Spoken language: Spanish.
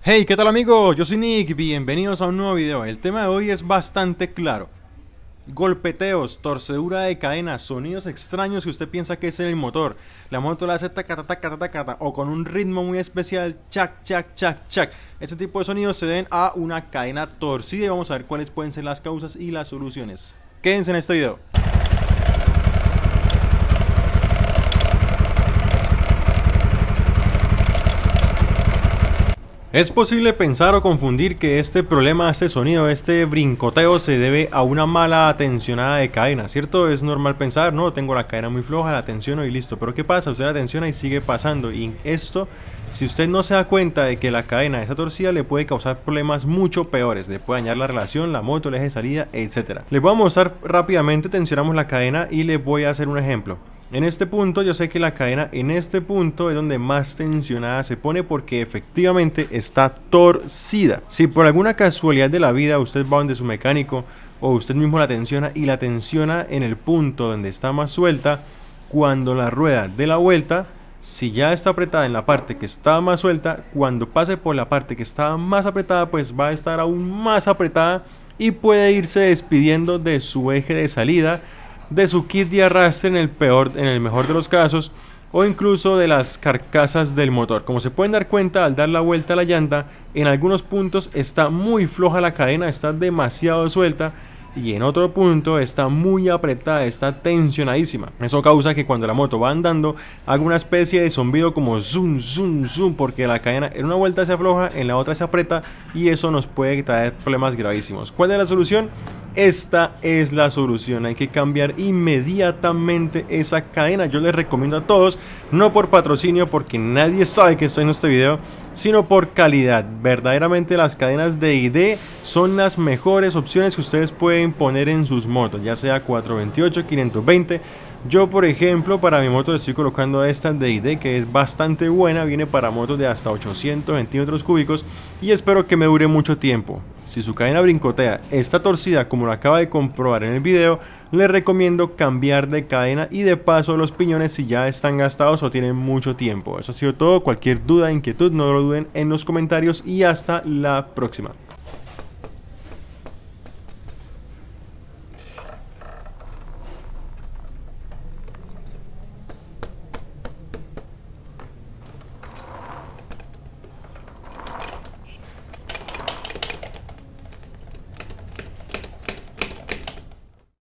Hey, ¿qué tal amigos? Yo soy Nick, bienvenidos a un nuevo video. El tema de hoy es bastante claro. Golpeteos, torcedura de cadena, sonidos extraños que usted piensa que es el motor. La moto la hace tacata, tacata, o con un ritmo muy especial, chac, chac, chac, chac. Este tipo de sonidos se deben a una cadena torcida y vamos a ver cuáles pueden ser las causas y las soluciones. Quédense en este video. Es posible pensar o confundir que este problema, este sonido, este brincoteo se debe a una mala tensionada de cadena, ¿cierto? Es normal pensar, no, tengo la cadena muy floja, la tensiono y listo. Pero ¿qué pasa? Usted la tensiona y sigue pasando. Y esto, si usted no se da cuenta de que la cadena está torcida, le puede causar problemas mucho peores. Le puede dañar la relación, la moto, el eje de salida, etc. Les voy a mostrar rápidamente, tensionamos la cadena y les voy a hacer un ejemplo. En este punto yo sé que la cadena en este punto es donde más tensionada se pone porque efectivamente está torcida. Si por alguna casualidad de la vida usted va donde su mecánico o usted mismo la tensiona y la tensiona en el punto donde está más suelta, cuando la rueda de la vuelta, si ya está apretada en la parte que está más suelta, cuando pase por la parte que está más apretada, pues va a estar aún más apretada y puede irse despidiendo de su eje de salida de su kit de arrastre en el, peor, en el mejor de los casos o incluso de las carcasas del motor. Como se pueden dar cuenta al dar la vuelta a la llanta, en algunos puntos está muy floja la cadena, está demasiado suelta y en otro punto está muy apretada, está tensionadísima. Eso causa que cuando la moto va andando haga una especie de zumbido como zoom, zoom, zoom, porque la cadena en una vuelta se afloja, en la otra se aprieta y eso nos puede traer problemas gravísimos. ¿Cuál es la solución? Esta es la solución, hay que cambiar inmediatamente esa cadena. Yo les recomiendo a todos, no por patrocinio, porque nadie sabe que estoy en este video, sino por calidad. Verdaderamente las cadenas de ID son las mejores opciones que ustedes pueden poner en sus motos, ya sea 428, 520, yo, por ejemplo, para mi moto estoy colocando esta DD que es bastante buena, viene para motos de hasta 800 centímetros cúbicos y espero que me dure mucho tiempo. Si su cadena brincotea está torcida como lo acaba de comprobar en el video, le recomiendo cambiar de cadena y de paso los piñones si ya están gastados o tienen mucho tiempo. Eso ha sido todo, cualquier duda, inquietud no lo duden en los comentarios y hasta la próxima.